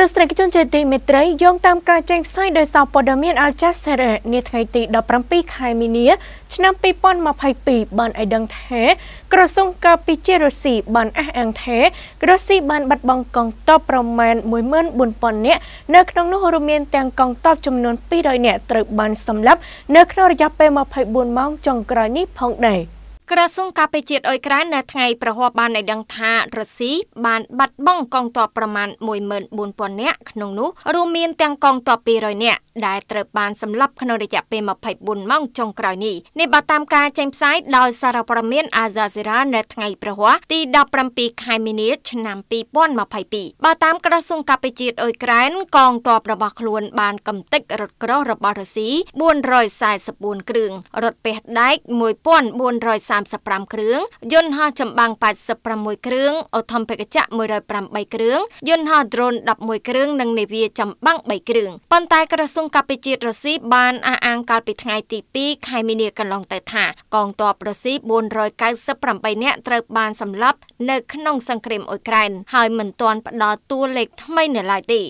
ទស្សនិកជនជាទីមេត្រីយោងតាមការចេញផ្សាយដោយសារព័ត៌មាន Al Jazeera នាថ្ងៃទី17ខែមីនា ឆ្នាំ2022បានឲ្យដឹងថាក្រសួងការពារជាតិរុស្ស៊ីបានអះអាងថារុស្ស៊ីបានបាត់បង់កងទ័ពប្រមាណ14000នាក់នៅក្នុងនោះរួមមានទាំងកងទ័ពចំនួន200នាក់ត្រូវបានសម្លាប់នៅក្នុងរយៈពេល24ម៉ោងចុងក្រោយនេះផងដែរ។ក្រសួងការពារជាតិអ៊ុយក្រែននៅថ្ងៃប្រហ័សបានឲ្យដឹងថារុស្ស៊ីបានបាត់បង់កងទ័ពប្រមាណ14000នាក់ក្នុងនោះរួមមានទាំងកងទ័ព200នាក់ដែលត្រូវបានសម្លាប់ក្នុងរយៈពេល24ម៉ោងចុងក្រោយនេះនេះបើតាមការចេញផ្សាយដោយសារព័ត៌មានអាហ្សាសេរ៉ានៅថ្ងៃប្រហ័សទី17ខែមីនាឆ្នាំ2022បើតាមក្រសួងការពារជាតិអ៊ុយក្រែនកងទ័ពរបស់ខ្លួនបានកំទេចរថក្រោះរបស់រុស្ស៊ី444គ្រឿងរថពះដែក1440 35គ្រឿងយន្តហោះចម្បាំង86គ្រឿងអូថំភេកចៈ108គ្រឿងយន្តហោះ drone 11គ្រឿងនិងនាវាចម្បាំង3គ្រឿងប៉ុន្តែក្រសួងកាពិជាតិរុស្ស៊ីបានអះអាងកាលពីថ្ងៃទី2ខែមីនាកន្លងទៅថាកងទ័ពរុស្ស៊ី498នាក់ត្រូវបានសម្លាប់នៅក្នុង សង្គ្រាមអ៊ុយក្រែនហើយមិនទាន់ផ្ដល់តួលេខថ្មីនៅឡើយទេ